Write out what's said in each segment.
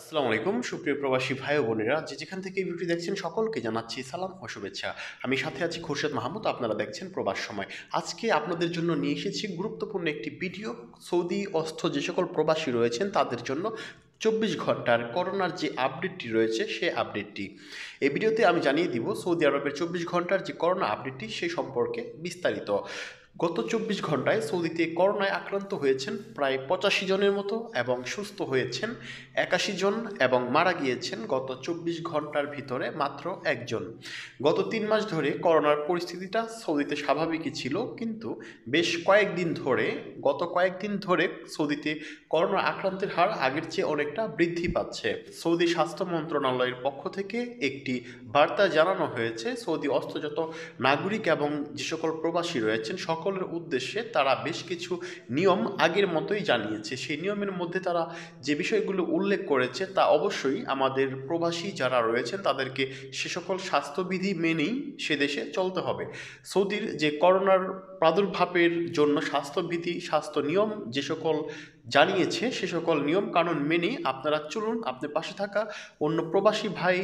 আসসালামু আলাইকুম সুপ্রিয় প্রবাসী ভাই বোনেরা যে যেখান থেকে ভিডিওটি দেখছেন সকলকে জানাচ্ছি সালাম ও শুভেচ্ছা আমি সাথে আছি খোরশেদ মাহমুদ আপনারা দেখছেন প্রবাস সময় আজকে আপনাদের জন্য নিয়ে এসেছি গুরুত্বপূর্ণ একটি ভিডিও সৌদি অস্থ যে সকল প্রবাসী রয়েছেন তাদের জন্য চব্বিশ ঘন্টার করোনার যে আপডেটটি রয়েছে সে আপডেটটি এই ভিডিওতে আমি জানিয়ে দিব সৌদি আরবের চব্বিশ ঘন্টার যে করোনা আপডেটটি সে সম্পর্কে বিস্তারিত গত চব্বিশ ঘন্টায় সৌদিতে করোনায় আক্রান্ত হয়েছেন প্রায় পঁচাশি জনের মতো এবং সুস্থ হয়েছেন একাশি জন এবং মারা গিয়েছেন গত চব্বিশ ঘন্টার ভিতরে মাত্র একজন গত তিন মাস ধরে করোনার পরিস্থিতিটা সৌদিতে স্বাভাবিকই ছিল কিন্তু বেশ কয়েকদিন ধরে গত কয়েকদিন ধরে সৌদিতে করোনা আক্রান্তের হার আগের চেয়ে অনেকটা বৃদ্ধি পাচ্ছে সৌদি স্বাস্থ্য মন্ত্রণালয়ের পক্ষ থেকে একটি বার্তা জানানো হয়েছে সৌদি অস্ত্রজাত নাগরিক এবং যে সকল প্রবাসী রয়েছেন সকল সকলের উদ্দেশ্যে তারা বেশ কিছু নিয়ম আগের মতোই জানিয়েছে সেই নিয়মের মধ্যে তারা যে বিষয়গুলো উল্লেখ করেছে তা অবশ্যই আমাদের প্রবাসী যারা রয়েছেন তাদেরকে সে সকল স্বাস্থ্যবিধি মেনেই সে দেশে চলতে হবে সৌদির যে করোনার প্রাদুর্ভাবের জন্য স্বাস্থ্যবিধি স্বাস্থ্য নিয়ম যে সকল জানিয়েছে সে সকল নিয়মকানুন মেনে আপনারা চলুন আপনার পাশে থাকা অন্য প্রবাসী ভাই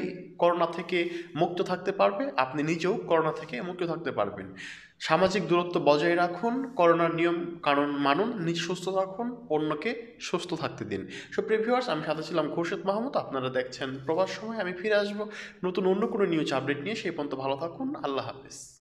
করোনা থেকে মুক্ত থাকতে পারবে আপনি নিজেও করোনা থেকে মুক্ত থাকতে পারবেন সামাজিক দূরত্ব বজায় রাখুন করোনার নিয়ম কানুন মানুন নিজ সুস্থ রাখুন অন্যকে সুস্থ থাকতে দিন সো প্রিভিউয়ার্স আমি সাথে ছিলাম খোরশেদ মাহমুদ আপনারা দেখছেন প্রবাস সময় আমি ফিরে আসবো নতুন অন্য কোনো নিউজ আপডেট নিয়ে সেই পর্যন্ত ভালো থাকুন আল্লাহ হাফিজ